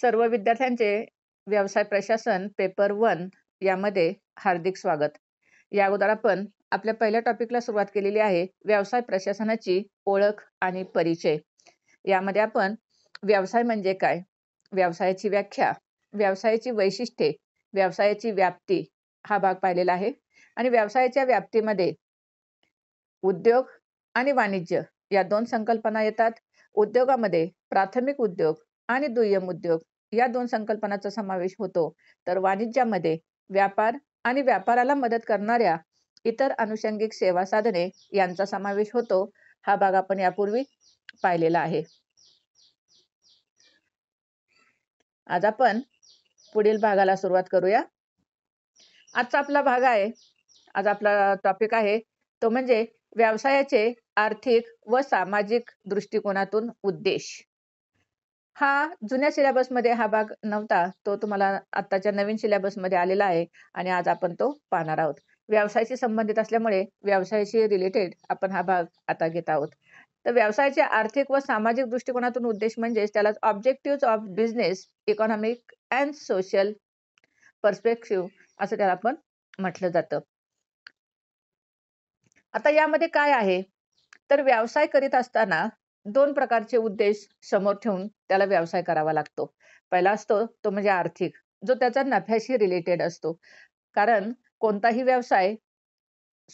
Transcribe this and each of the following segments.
सर्व विद्यार्थ्यांचे व्यवसाय प्रशासन पेपर वन यामध्ये हार्दिक स्वागत या अगोदर आपण आपल्या पहिल्या टॉपिकला सुरुवात केलेली आहे व्यवसाय प्रशासनाची ओळख आणि परिचय यामध्ये आपण व्यवसाय म्हणजे काय व्यवसायाची व्याख्या व्यवसायाची वैशिष्ट्ये व्यवसायाची व्याप्ती हा भाग पाहिलेला आहे आणि व्यवसायाच्या व्याप्तीमध्ये उद्योग आणि वाणिज्य या दोन संकल्पना येतात उद्योगामध्ये प्राथमिक उद्योग आणि दुय्यम उद्योग या दोन संकल्पनाचा समावेश होतो तर वाणिज्यामध्ये व्यापार आणि व्यापाराला मदत करणाऱ्या इतर अनुषंगिक सेवा साधने यांचा समावेश होतो हा भाग आपण यापूर्वी पाहिलेला आहे आज आपण पुढील भागाला सुरुवात करूया आजचा आपला भाग आहे आज आपला टॉपिक आहे तो म्हणजे व्यवसायाचे आर्थिक व सामाजिक दृष्टिकोनातून उद्देश हा जुन्या सिलेबसमध्ये हा भाग नव्हता तो तुम्हाला आत्ताच्या नवीन सिलेबसमध्ये आलेला आहे आणि आज आपण तो पाहणार आहोत व्यवसायाशी संबंधित असल्यामुळे व्यवसायाशी रिलेटेड आपण हा भाग आता घेत आहोत तर व्यवसायाचे आर्थिक व सामाजिक दृष्टिकोनातून उद्देश म्हणजे त्याला objective of business economic and social perspective असं त्याला आपण म्हटलं जातं आता यामध्ये काय आहे तर व्यवसाय करीत असताना दोन प्रकारचे उद्देश समोर ठेवून त्याला व्यवसाय करावा लागतो पहिला असतो तो म्हणजे आर्थिक जो त्याचा नफ्याशी रिलेटेड असतो कारण कोणताही व्यवसाय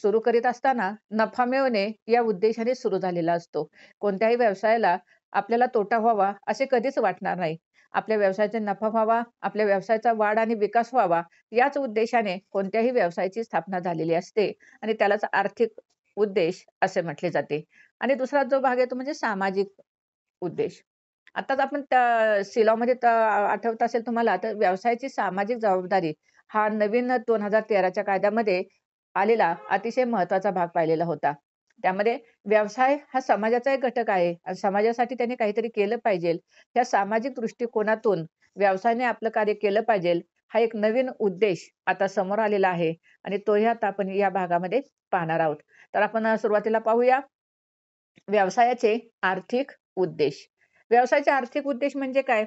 सुरू करीत असताना नफा मिळवणे या उद्देशाने सुरू झालेला असतो कोणत्याही व्यवसायाला आपल्याला तोटा व्हावा असे कधीच वाटणार नाही आपल्या व्यवसायाचा नफा व्हावा आपल्या व्यवसायाचा वाढ आणि विकास व्हावा याच उद्देशाने कोणत्याही व्यवसायाची स्थापना झालेली असते आणि त्यालाच आर्थिक उद्देश असे म्हटले जाते आणि दुसरा जो भाग आहे तो म्हणजे सामाजिक उद्देश आताच आपण सिलावमध्ये आठवत असेल तुम्हाला तर व्यवसायाची सामाजिक जबाबदारी हा नवीन दोन हजार तेराच्या कायद्यामध्ये आलेला अतिशय महत्वाचा भाग पाहिलेला होता त्यामध्ये व्यवसाय हा समाजाचा एक घटक आहे आणि समाजासाठी त्याने काहीतरी केलं पाहिजे या सामाजिक दृष्टिकोनातून व्यवसायाने आपलं कार्य केलं पाहिजे हा एक नवीन उद्देश आता समोर आलेला आहे आणि तोही आता आपण या भागामध्ये पाहणार आहोत तर आपण सुरुवातीला पाहूया व्यवसायाचे आर्थिक उद्देश व्यवसायाचे आर्थिक उद्देश म्हणजे काय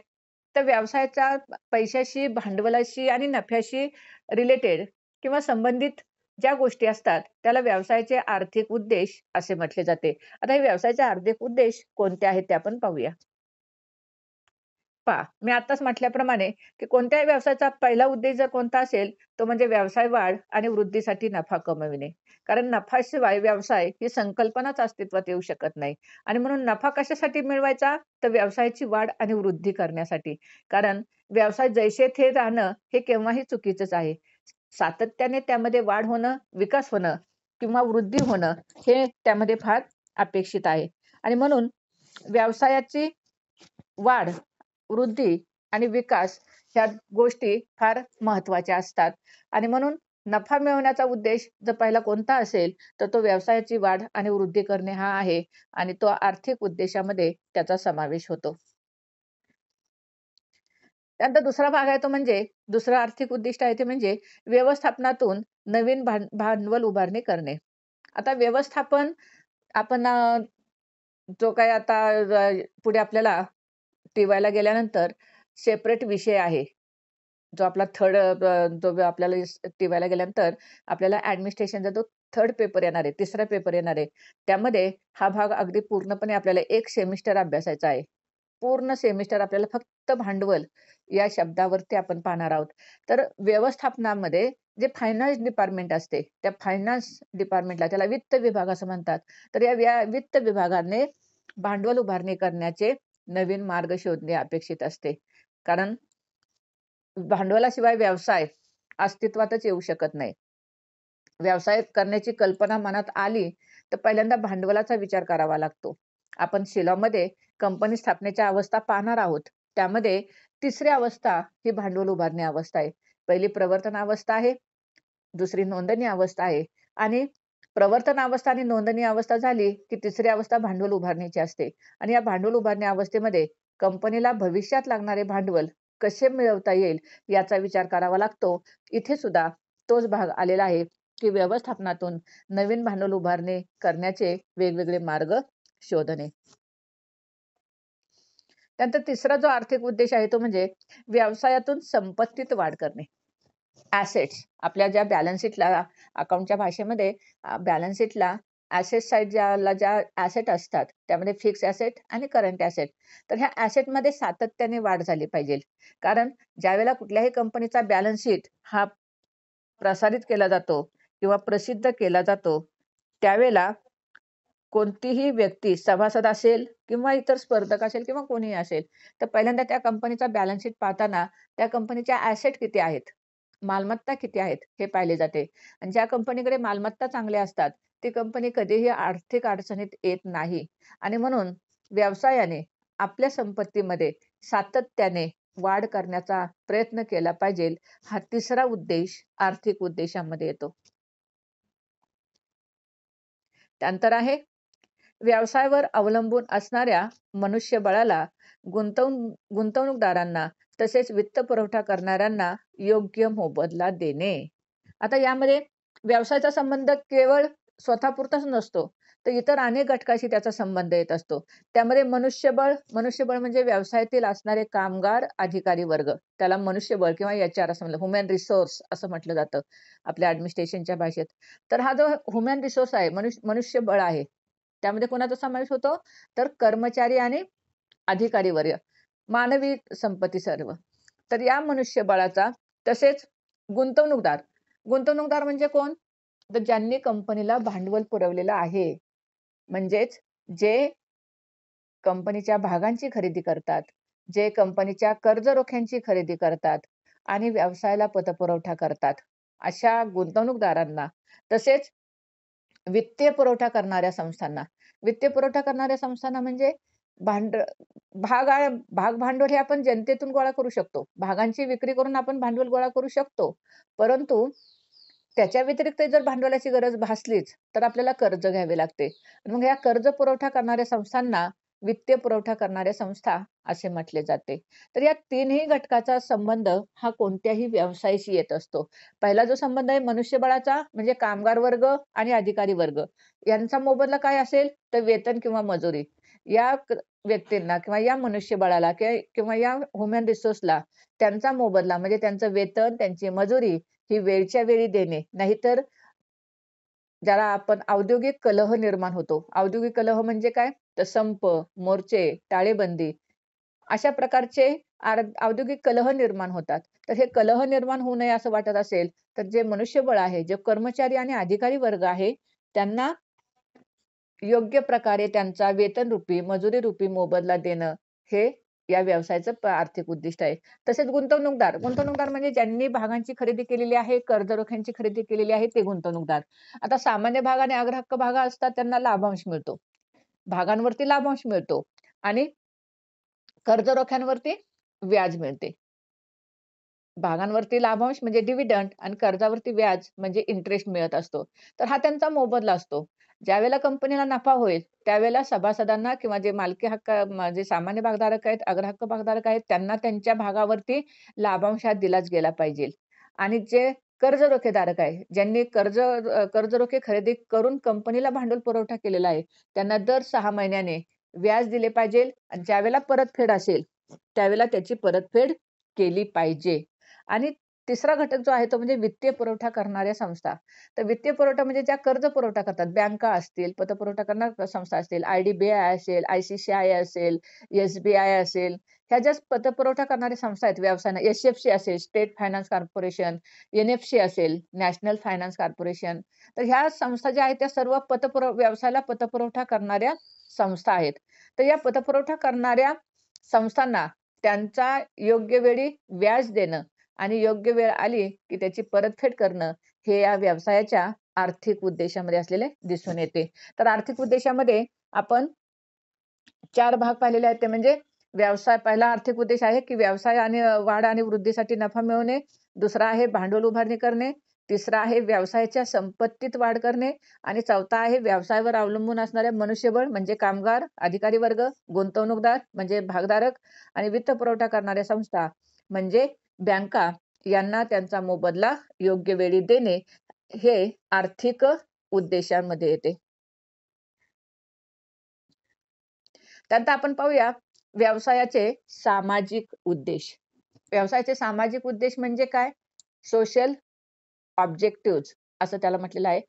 तर व्यवसायाच्या पैशाशी भांडवलाशी आणि नफ्याशी रिलेटेड किंवा संबंधित ज्या गोष्टी असतात त्याला व्यवसायाचे आर्थिक उद्देश असे म्हटले जाते आता हे व्यवसायाचे आर्थिक उद्देश कोणते आहेत ते आपण पाहूया पहा मी आताच म्हटल्याप्रमाणे की कोणत्याही व्यवसायाचा पहिला उद्देश जर कोणता असेल तो म्हणजे व्यवसाय वाढ आणि वृद्धीसाठी नफा कमविणे कारण नफाशिवाय व्यवसाय ही संकल्पनाच अस्तित्वात येऊ शकत नाही आणि म्हणून नफा कशासाठी मिळवायचा तर व्यवसायाची वाढ आणि वृद्धी करण्यासाठी कारण व्यवसाय जैसे थे राहणं हे केव्हाही चुकीचंच आहे सातत्याने त्यामध्ये वाढ होणं विकास होणं किंवा वृद्धी होणं हे त्यामध्ये फार अपेक्षित आहे आणि म्हणून व्यवसायाची वाढ वृद्धी आणि विकास ह्या गोष्टी फार महत्वाच्या असतात आणि म्हणून नफा मिळवण्याचा उद्देश जर पहिला कोणता असेल तर तो व्यवसायाची वाढ आणि वृद्धी करणे हा आहे आणि तो आर्थिक उद्देशामध्ये त्याचा समावेश होतो त्यानंतर दुसरा भाग आहे तो म्हणजे दुसरं आर्थिक उद्दिष्ट आहे ते म्हणजे व्यवस्थापनातून नवीन भांडवल उभारणी करणे आता व्यवस्थापन आपण जो काय आता पुढे आपल्याला टीवायला गेल्यानंतर सेपरेट विषय आहे जो आपला थर्ड जो आपल्याला टिवायला गेल्यानंतर आपल्याला ऍडमिनिस्ट्रेशनचा जो थर्ड पेपर येणार आहे तिसरा पेपर येणार आहे त्यामध्ये हा भाग अगदी पूर्णपणे आपल्याला एक सेमिस्टर अभ्यासायचा आहे पूर्ण सेमिस्टर आपल्याला फक्त भांडवल या शब्दावरती आपण पाहणार आहोत तर व्यवस्थापनामध्ये जे फायनान्स डिपार्टमेंट असते त्या फायनान्स डिपार्टमेंटला त्याला वित्त विभाग असं म्हणतात तर या वित्त विभागाने भांडवल उभारणी करण्याचे नवीन मार्ग शोधणे अपेक्षित असते कारण भांडवलाशिवाय व्यवसाय अस्तित्वातच येऊ शकत नाही व्यवसाय करण्याची कल्पना मनात आली तर पहिल्यांदा भांडवलाचा विचार करावा लागतो आपण शिलामध्ये कंपनी स्थापनेच्या अवस्था पाहणार आहोत त्यामध्ये तिसरी अवस्था ही भांडवल उभारणे अवस्था आहे पहिली प्रवर्तन अवस्था आहे दुसरी नोंदणी अवस्था आहे आणि प्रवर्तन अवस्था आणि नोंदणी अवस्था झाली की तिसरी अवस्था भांडवल उभारणीची असते आणि या भांडवल उभारणी अवस्थेमध्ये कंपनीला भविष्यात लागणारे भांडवल कसे मिळवता येईल याचा विचार करावा लागतो इथे सुद्धा तोच भाग आलेला आहे की व्यवस्थापनातून नवीन भांडवल उभारणे करण्याचे वेगवेगळे मार्ग शोधणे त्यानंतर तिसरा जो आर्थिक उद्देश आहे तो म्हणजे व्यवसायातून संपत्तीत वाढ करणे ॲसेट्स आपल्या ज्या बॅलन्सशीटला अकाउंटच्या भाषेमध्ये बॅलन्सशीटला शीटला ॲसेट साईड ज्याला ज्या ॲसेट असतात त्यामध्ये फिक्स ॲसेट आणि करंट ॲसेट तर ह्या ॲसेटमध्ये सातत्याने वाढ झाली पाहिजे कारण ज्यावेळेला कुठल्याही कंपनीचा बॅलन्स शीट हा प्रसारित केला जातो किंवा प्रसिद्ध केला जातो त्यावेळेला कोणतीही व्यक्ती सभासद असेल किंवा इतर स्पर्धक असेल किंवा कोणीही असेल तर पहिल्यांदा त्या कंपनीचा बॅलन्सशीट पाहताना त्या कंपनीच्या ॲसेट किती आहेत मालमत्ता किती आहेत हे पाहिले जाते आणि ज्या कंपनीकडे मालमत्ता चांगल्या असतात ती कंपनी कधीही आर्थिक अडचणीत येत नाही आणि म्हणून व्यवसायाने आपल्या संपत्तीमध्ये सातत्याने वाढ करण्याचा प्रयत्न केला पाहिजे हा तिसरा उद्देश आर्थिक उद्देशामध्ये येतो त्यानंतर आहे व्यवसायावर अवलंबून असणाऱ्या मनुष्यबळाला गुंतवणूक गुंतवणूकदारांना तसेच वित्त पुरवठा करणाऱ्यांना योग्य मोबदला देणे आता यामध्ये व्यवसायाचा संबंध केवळ स्वतःपुरताच नसतो तर इतर अनेक घटकाशी त्याचा संबंध येत असतो त्यामध्ये मनुष्यबळ मनुष्यबळ म्हणजे व्यवसायातील असणारे कामगार अधिकारी वर्ग त्याला मनुष्यबळ किंवा याच्यावर असं म्हणलं रिसोर्स असं म्हटलं जातं आपल्या ऍडमिनिस्ट्रेशनच्या भाषेत तर हा जो ह्युमॅन रिसोर्स आहे मनुष्य मनुष्यबळ आहे त्यामध्ये कोणाचा समावेश होतो तर कर्मचारी आणि अधिकारी वर्ग मानवी संपत्ती सर्व तर या मनुष्यबळाचा तसेच गुंतवणूकदार गुंतवणूकदार म्हणजे कोण तर ज्यांनी कंपनीला भांडवल पुरवलेलं आहे म्हणजेच जे कंपनीच्या भागांची खरेदी करतात जे कंपनीच्या कर्ज रोख्यांची खरेदी करतात आणि व्यवसायाला पतपुरवठा करतात अशा गुंतवणूकदारांना तसेच वित्तीय पुरवठा करणाऱ्या संस्थांना वित्तीय पुरवठा करणाऱ्या संस्थांना म्हणजे भांड भाग भाग भांडवल हे आपण जनतेतून गोळा करू शकतो भागांची विक्री करून आपण भांडवल गोळा करू शकतो परंतु त्याच्या व्यतिरिक्त जर भांडवलाची गरज भासलीच तर आपल्याला कर्ज घ्यावे लागते मग या कर्ज पुरवठा करणाऱ्या संस्थांना वित्तीय पुरवठा करणाऱ्या संस्था असे म्हटले जाते तर या तीनही घटकाचा संबंध हा कोणत्याही व्यवसायाशी येत असतो पहिला जो संबंध आहे मनुष्यबळाचा म्हणजे कामगार वर्ग आणि अधिकारी वर्ग यांचा मोबदला काय असेल तर वेतन किंवा मजुरी या व्यक्तींना किंवा या मनुष्यबळाला किंवा या ह्युमन रिसोर्सला त्यांचा मोबदला म्हणजे त्यांचं वेतन त्यांची मजुरी ही वेळच्या वेळी देणे नाहीतर ज्याला आपण औद्योगिक कलह निर्माण होतो औद्योगिक कलह म्हणजे काय तर संप मोर्चे टाळेबंदी अशा प्रकारचे औद्योगिक कलह निर्माण होतात तर हे कलह निर्माण होऊ नये असं वाटत असेल तर जे मनुष्यबळ आहे जे कर्मचारी आणि अधिकारी वर्ग आहे त्यांना योग्य प्रकारे त्यांचा वेतन रूपी मजुरी रूपी मोबदला देणं हे या व्यवसायाचं आर्थिक उद्दिष्ट आहे तसेच गुंतवणूकदार गुंतवणूकदार म्हणजे ज्यांनी भागांची खरेदी केलेली आहे कर्ज रोख्यांची खरेदी केलेली आहे ते गुंतवणूकदार आता सामान्य भाग आणि अग्रहक्क भागा असतात त्यांना लाभांश मिळतो भागांवरती लाभांश मिळतो आणि कर्ज रोख्यांवरती व्याज मिळते भागांवरती लाभांश म्हणजे डिव्हिडंड आणि कर्जावरती व्याज म्हणजे इंटरेस्ट मिळत असतो तर हा त्यांचा मोबदला असतो ज्यावेळेला कंपनीला नफा होईल त्यावेळेला सभासदांना किंवा जे मालकी हक्क जे सामान्य भागधारक आहेत अग्रहक्क भागधारक आहेत त्यांना त्यांच्या भागावरती लाभांश दिलाच गेला पाहिजे आणि जे कर्ज रोखेधारक आहे ज्यांनी कर्ज कर्ज रोखे खरेदी करून कंपनीला भांडवल पुरवठा केलेला आहे त्यांना दर सहा महिन्याने व्याज दिले पाहिजे ज्यावेळेला परतफेड असेल त्यावेळेला त्याची परतफेड केली पाहिजे आणि तिसरा घटक जो आहे तो म्हणजे वित्तीय पुरवठा करणाऱ्या संस्था तर वित्तीय पुरवठा म्हणजे ज्या कर्ज पुरवठा करतात बँका असतील पतपुरवठा करणाऱ्या संस्था असतील आय डी बी आय असेल आय असेल एसबीआय असेल ह्या ज्या पतपुरवठा करणाऱ्या संस्था आहेत एस एफ सी असेल स्टेट फायनान्स कॉर्पोरेशन एनएफसी असेल नॅशनल फायनान्स कॉर्पोरेशन तर ह्या संस्था ज्या आहेत त्या सर्व पतपुर व्यवसायाला पतपुरवठा करणाऱ्या संस्था आहेत तर या पतपुरवठा करणाऱ्या संस्थांना त्यांचा योग्य वेळी व्याज देणं आणि योग्य वेळ आली की त्याची परतफेड करणं हे या व्यवसायाच्या आर्थिक उद्देशामध्ये असलेले दिसून येते तर आर्थिक उद्देशामध्ये आपण चार भाग पाहिलेले आहेत ते म्हणजे व्यवसाय पहिला आर्थिक उद्देश आहे की व्यवसाय आणि वाढ आणि वृद्धीसाठी नफा मिळवणे दुसरा आहे भांडवल उभारणी करणे तिसरा आहे व्यवसायाच्या संपत्तीत वाढ करणे आणि चौथा आहे व्यवसायावर अवलंबून असणारे मनुष्यबळ म्हणजे कामगार अधिकारी वर्ग गुंतवणूकदार म्हणजे भागधारक आणि वित्त पुरवठा करणाऱ्या संस्था म्हणजे बँका यांना त्यांचा मोबदला योग्य वेळी देणे हे आर्थिक उद्देशांमध्ये येते त्यानंतर आपण पाहूया व्यवसायाचे सामाजिक उद्देश व्यवसायाचे सामाजिक उद्देश म्हणजे काय सोशल ऑब्जेक्टिव्ह असं त्याला म्हटलेलं आहे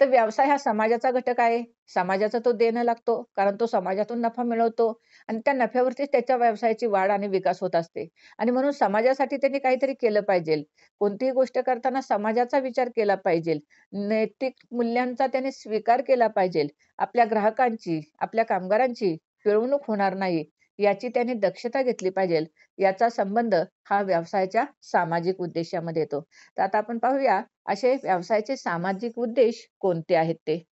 तर व्यवसाय हा समाजाचा घटक आहे समाजाचा तो देणं लागतो कारण तो समाजातून नफा मिळवतो आणि त्या नफ्यावरतीच त्याच्या व्यवसायाची वाढ आणि विकास होत असते आणि म्हणून समाजासाठी त्यांनी काहीतरी केलं पाहिजे कोणतीही गोष्ट करताना समाजाचा विचार केला पाहिजे नैतिक मूल्यांचा त्याने स्वीकार केला पाहिजे आपल्या ग्राहकांची आपल्या कामगारांची पिळवणूक होणार नाही याची त्याने दक्षता घेतली पाहिजे याचा संबंध हा व्यवसायाच्या सामाजिक उद्देशामध्ये येतो तर आता आपण पाहूया असे व्यवसायाचे सामाजिक उद्देश कोणते आहेत ते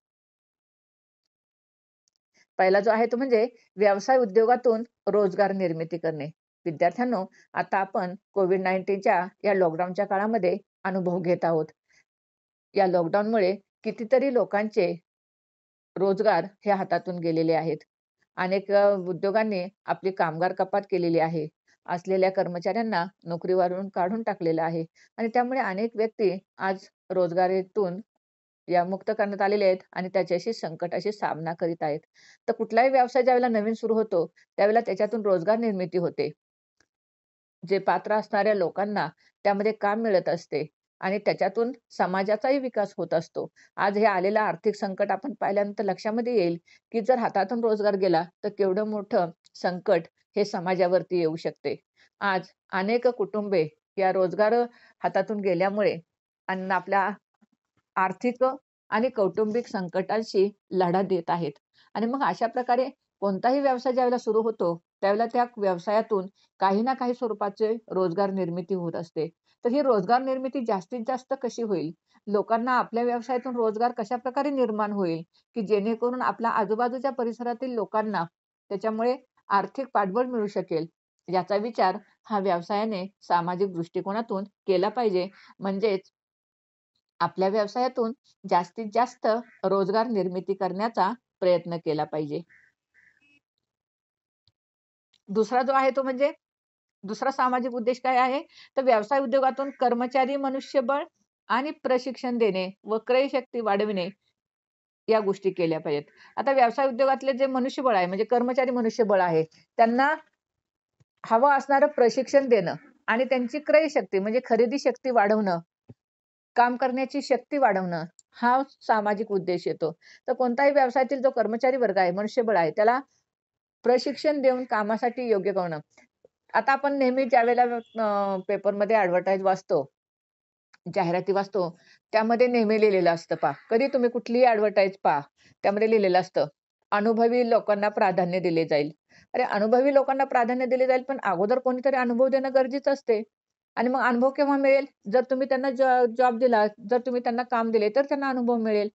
पहिला जो आहे तो म्हणजे व्यवसाय उद्योगातून रोजगार निर्मिती करणे विद्यार्थ्यांनो आता आपण कोविड नाईन्टीनच्या या लॉकडाऊनच्या काळामध्ये अनुभव घेत आहोत या लॉकडाऊनमुळे कितीतरी लोकांचे रोजगार हे हातातून गेलेले आहेत अनेक उद्योगांनी आपली कामगार कपात केलेली आहे असलेल्या कर्मचाऱ्यांना नोकरीवरून काढून टाकलेलं आहे आणि त्यामुळे अनेक व्यक्ती आज रोजगारीतून या मुक्त करण्यात आलेले आहेत आणि त्याच्याशी संकटाशी सामना करीत आहेत तर कुठलाही व्यवसाय ज्यावेळेला नवीन सुरू होतो त्यावेळेला त्याच्यातून रोजगार निर्मिती होते जे पात्र असणाऱ्या लोकांना त्यामध्ये काम मिळत असते आणि त्याच्यातून समाजाचाही विकास होत असतो आज हे आलेलं आर्थिक संकट आपण पाहिल्यानंतर लक्षामध्ये येईल की जर हातातून रोजगार गेला तर केवढं मोठं संकट हे समाजावरती येऊ शकते आज अनेक कुटुंबे या रोजगार हातातून गेल्यामुळे अन्न आपल्या आर्थिक आणि कौटुंबिक संकटांशी लढा देत आहेत आणि मग अशा प्रकारे कोणताही व्यवसाय ज्यावेळेला सुरू होतो त्यावेळेला त्या व्यवसायातून काही ना काही स्वरूपाचे रोजगार निर्मिती होत असते तर ही रोजगार निर्मिती जास्तीत जास्त कशी होईल लोकांना आपल्या व्यवसायातून रोजगार कशा प्रकारे निर्माण होईल की जेणेकरून आपल्या आजूबाजूच्या परिसरातील लोकांना त्याच्यामुळे आर्थिक पाठबळ मिळू शकेल याचा विचार हा व्यवसायाने सामाजिक दृष्टिकोनातून केला पाहिजे म्हणजेच आपल्या व्यवसायातून जास्तीत जास्त रोजगार निर्मिती करण्याचा प्रयत्न केला पाहिजे दुसरा जो आहे तो म्हणजे दुसरा सामाजिक उद्देश काय आहे तर व्यवसाय उद्योगातून कर्मचारी मनुष्यबळ आणि प्रशिक्षण देणे व क्रयशक्ती वाढविणे या गोष्टी केल्या पाहिजेत आता व्यवसाय उद्योगातले जे मनुष्यबळ आहे म्हणजे कर्मचारी मनुष्यबळ आहे त्यांना हवं असणारं प्रशिक्षण देणं आणि त्यांची क्रयशक्ती म्हणजे खरेदी शक्ती वाढवणं काम करण्याची शक्ती वाढवणं हा सामाजिक उद्देश येतो तर कोणताही व्यवसायातील जो कर्मचारी वर्ग आहे मनुष्यबळ आहे त्याला प्रशिक्षण देऊन कामासाठी योग्य करणं आता आपण नेहमी ज्या वेळेला पेपरमध्ये ऍडव्हर्टाईज वाचतो जाहिराती वाचतो त्यामध्ये नेहमी लिहिलेलं असतं पा कधी तुम्ही कुठलीही ऍडव्हर्टाईज पा त्यामध्ये लिहिलेलं असतं अनुभवी लोकांना प्राधान्य दिले जाईल अरे अनुभवी लोकांना प्राधान्य दिले जाईल पण अगोदर कोणीतरी अनुभव देणं गरजेचं असते आणि मग अनुभव केव्हा मिळेल जर तुम्ही त्यांना जॉब दिला जर तुम्ही त्यांना काम दिले तर त्यांना अनुभव मिळेल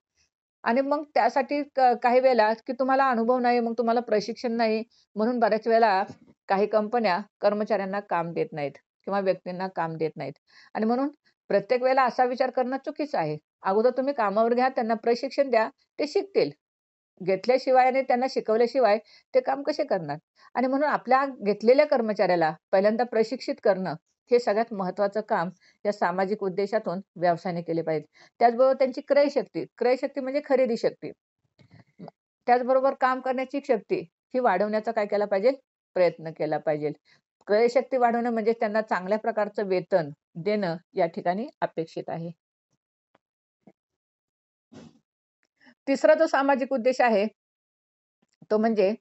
आणि मग त्यासाठी काही वेळेला की तुम्हाला अनुभव नाही मग तुम्हाला प्रशिक्षण नाही म्हणून बऱ्याच वेळेला काही कंपन्या कर्मचाऱ्यांना काम देत नाहीत किंवा व्यक्तींना काम देत नाहीत आणि म्हणून प्रत्येक वेळेला असा विचार करणं चुकीचं आहे अगोदर तुम्ही कामावर घ्या त्यांना प्रशिक्षण द्या ते शिकतील घेतल्याशिवाय आणि त्यांना शिकवल्याशिवाय ते काम कसे करणार आणि म्हणून आपल्या घेतलेल्या कर्मचाऱ्याला पहिल्यांदा प्रशिक्षित करणं हे सगळ्यात महत्वाचं काम या सामाजिक उद्देशातून व्यवसायाने केले पाहिजे त्याचबरोबर त्यांची क्रयशक्ती क्रयशक्ती म्हणजे खरेदी शक्ती त्याचबरोबर काम करण्याची शक्ती ही वाढवण्याचा काय केला पाहिजे प्रयत्न केला पाहिजे क्रयशक्ती वाढवणं म्हणजे त्यांना चांगल्या प्रकारचं वेतन देणं या ठिकाणी अपेक्षित आहे तिसरा जो सामाजिक उद्देश आहे तो म्हणजे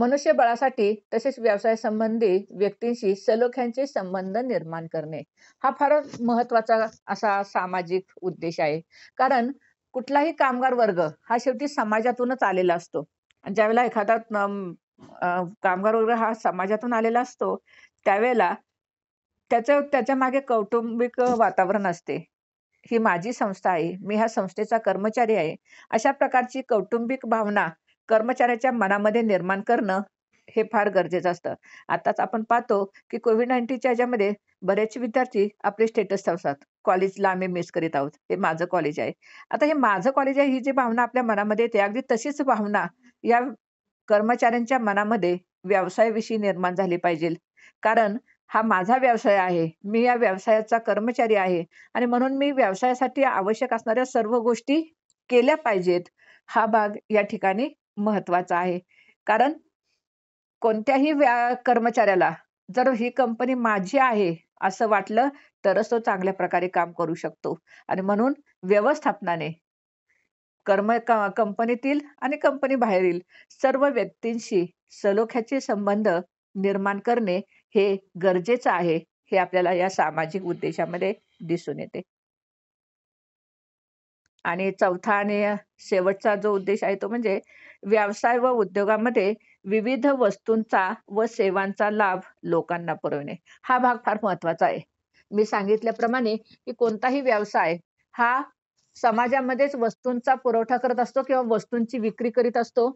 मनुष्यबळासाठी तसेच व्यवसाय संबंधी व्यक्तींशी सलोख्यांचे संबंध निर्माण करणे हा फार महत्वाचा असा सामाजिक उद्देश आहे कारण कुठलाही कामगार वर्ग हा शेवटी समाजातूनच आलेला असतो ज्यावेळेला एखादा कामगार वर्ग हा समाजातून आलेला असतो त्यावेळेला त्याचं त्याच्या मागे कौटुंबिक वातावरण असते ही माझी संस्था आहे मी ह्या संस्थेचा कर्मचारी आहे अशा प्रकारची कौटुंबिक भावना कर्मचाऱ्याच्या मनामध्ये निर्माण करणं हे फार गरजेचं असतं आताच आपण पाहतो की कोविड नाईन्टीनच्या ह्याच्यामध्ये बरेच विद्यार्थी आपले स्टेटस ठेवतात कॉलेजला आम्ही मिस करीत आहोत हे माझं कॉलेज आहे आता हे माझं कॉलेज आहे ही जी भावना आपल्या मनामध्ये येते अगदी तशीच भावना या कर्मचाऱ्यांच्या मनामध्ये व्यवसायाविषयी निर्माण झाली पाहिजे कारण हा माझा व्यवसाय आहे मी या व्यवसायाचा कर्मचारी आहे आणि म्हणून मी व्यवसायासाठी आवश्यक असणाऱ्या सर्व गोष्टी केल्या पाहिजेत हा भाग या ठिकाणी महत्वाचा आहे कारण कोणत्याही व्या कर्मचाऱ्याला जर ही कंपनी माझी आहे असं वाटलं तरच तो चांगल्या प्रकारे काम करू शकतो आणि म्हणून व्यवस्थापनाने कर्म कंपनीतील आणि कंपनी बाहेरील सर्व व्यक्तींशी सलोख्याचे संबंध निर्माण करणे हे गरजेचं आहे हे आपल्याला या सामाजिक उद्देशामध्ये दिसून येते आणि चौथा आणि शेवटचा जो उद्देश आहे तो म्हणजे व्यवसाय व उद्योगामध्ये विविध वस्तूंचा व सेवांचा लाभ लोकांना पुरवणे हा भाग फार महत्वाचा आहे मी सांगितल्याप्रमाणे की कोणताही व्यवसाय हा समाजामध्येच वस्तूंचा पुरवठा करत असतो किंवा वस्तूंची विक्री करीत असतो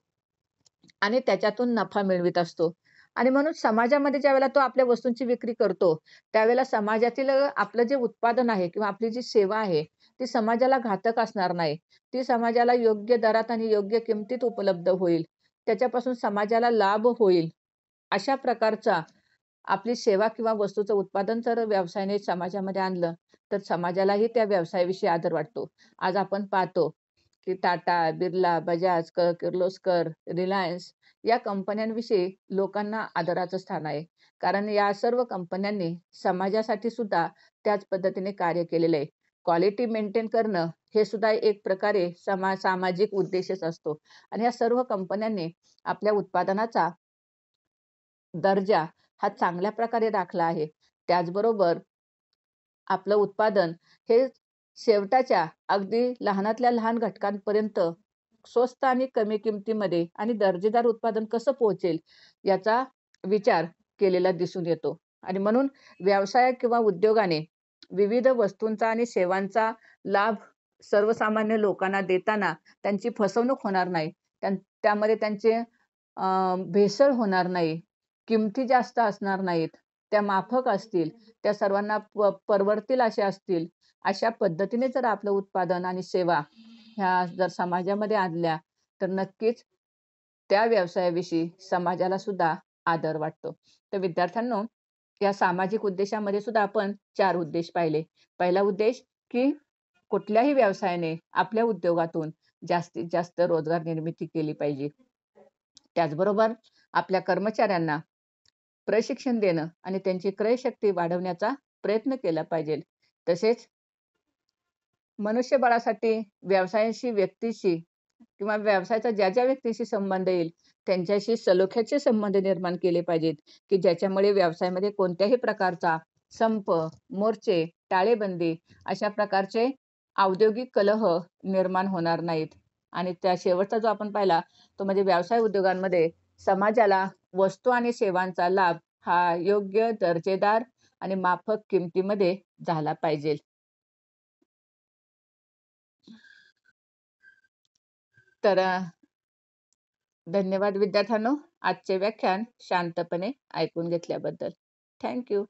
आणि त्याच्यातून नफा मिळवित असतो आणि म्हणून समाजामध्ये ज्या वेळेला तो आपल्या वस्तूंची विक्री करतो त्यावेळेला समाजातील आपलं जे उत्पादन आहे किंवा आपली जी सेवा आहे ती समाजाला घातक असणार नाही ती समाजाला योग्य दरात आणि योग्य किमतीत उपलब्ध होईल त्याच्यापासून समाजाला लाभ होईल अशा प्रकारचा आपली सेवा किंवा वस्तूचं उत्पादन जर व्यवसायाने समाजामध्ये आणलं तर समाजालाही त्या व्यवसायाविषयी आदर वाटतो आज आपण पाहतो की टाटा बिर्ला बजाज क किर्लोस्कर रिलायन्स या कंपन्यांविषयी लोकांना आदराचं स्थान आहे कारण या सर्व कंपन्यांनी समाजासाठी सुद्धा त्याच पद्धतीने कार्य केलेलं आहे क्वालिटी मेंटेन करणं हे सुद्धा एक प्रकारे समा सामाजिक उद्देशच असतो आणि या सर्व कंपन्यांनी आपल्या उत्पादनाचा दर्जा हा चांगल्या प्रकारे राखला आहे त्याचबरोबर आपलं उत्पादन हे शेवटाच्या अगदी लहानातल्या लहान घटकांपर्यंत स्वस्त आणि कमी किमतीमध्ये आणि दर्जेदार उत्पादन कसं पोहोचेल याचा विचार केलेला दिसून येतो आणि म्हणून व्यवसाय किंवा उद्योगाने विविध वस्तूंचा आणि सेवांचा लाभ सर्वसामान्य लोकांना देताना त्यांची फसवणूक होणार नाही त्यामध्ये त्यांचे भेसळ होणार नाही किमती जास्त असणार नाहीत त्या माफक असतील त्या सर्वांना परवडतील अशा असतील अशा पद्धतीने जर आपलं उत्पादन आणि सेवा ह्या जर समाजामध्ये आणल्या तर नक्कीच त्या व्यवसायाविषयी समाजाला सुद्धा आदर वाटतो तर विद्यार्थ्यांनो या सामाजिक उद्देशामध्ये सुद्धा आपण चार उद्देश पाहिले पहिला उद्देश की कुठल्याही व्यवसायाने आपल्या उद्योगातून जास्तीत जास्त रोजगार निर्मिती केली पाहिजे त्याचबरोबर आपल्या कर्मचाऱ्यांना प्रशिक्षण देणं आणि त्यांची क्रयशक्ती वाढवण्याचा प्रयत्न केला पाहिजे तसेच मनुष्यबळासाठी व्यवसायाशी व्यक्तीशी किंवा व्यवसायाचा ज्या ज्या व्यक्तीशी संबंध येईल त्यांच्याशी सलोख्याचे संबंध निर्माण केले पाहिजेत की ज्याच्यामुळे व्यवसायामध्ये कोणत्याही प्रकारचा संप मोर्चे टाळेबंदी अशा प्रकारचे औद्योगिक कलह निर्माण होणार नाहीत आणि त्या शेवटचा जो आपण पाहिला तो म्हणजे व्यवसाय उद्योगांमध्ये समाजाला वस्तू आणि सेवांचा लाभ हा योग्य दर्जेदार आणि माफक किमतीमध्ये झाला पाहिजे तर धन्यवाद विद्यार्थ्यांनो आजचे व्याख्यान शांतपणे ऐकून घेतल्याबद्दल थँक्यू